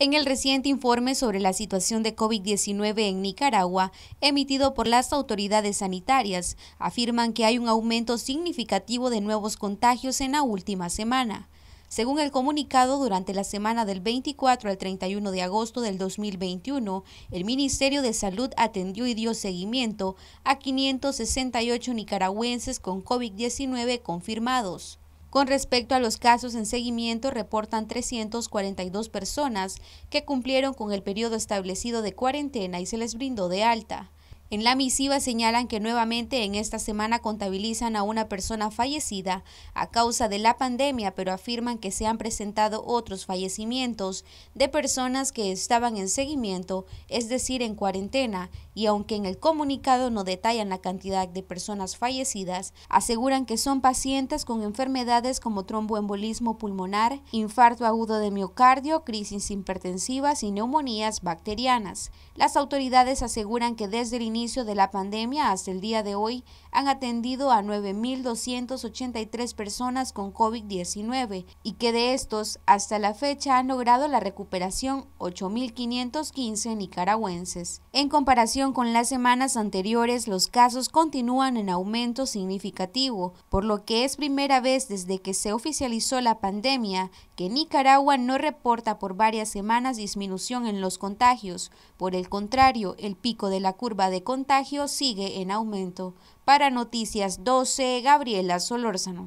En el reciente informe sobre la situación de COVID-19 en Nicaragua, emitido por las autoridades sanitarias, afirman que hay un aumento significativo de nuevos contagios en la última semana. Según el comunicado, durante la semana del 24 al 31 de agosto del 2021, el Ministerio de Salud atendió y dio seguimiento a 568 nicaragüenses con COVID-19 confirmados. Con respecto a los casos en seguimiento, reportan 342 personas que cumplieron con el periodo establecido de cuarentena y se les brindó de alta. En la misiva señalan que nuevamente en esta semana contabilizan a una persona fallecida a causa de la pandemia, pero afirman que se han presentado otros fallecimientos de personas que estaban en seguimiento, es decir, en cuarentena, y aunque en el comunicado no detallan la cantidad de personas fallecidas, aseguran que son pacientes con enfermedades como tromboembolismo pulmonar, infarto agudo de miocardio, crisis hipertensivas y neumonías bacterianas. Las autoridades aseguran que desde el inicio inicio de la pandemia hasta el día de hoy han atendido a 9.283 personas con COVID-19 y que de estos hasta la fecha han logrado la recuperación 8.515 nicaragüenses. En comparación con las semanas anteriores, los casos continúan en aumento significativo, por lo que es primera vez desde que se oficializó la pandemia que Nicaragua no reporta por varias semanas disminución en los contagios. Por el contrario, el pico de la curva de contagio sigue en aumento. Para Noticias 12, Gabriela Solórzano.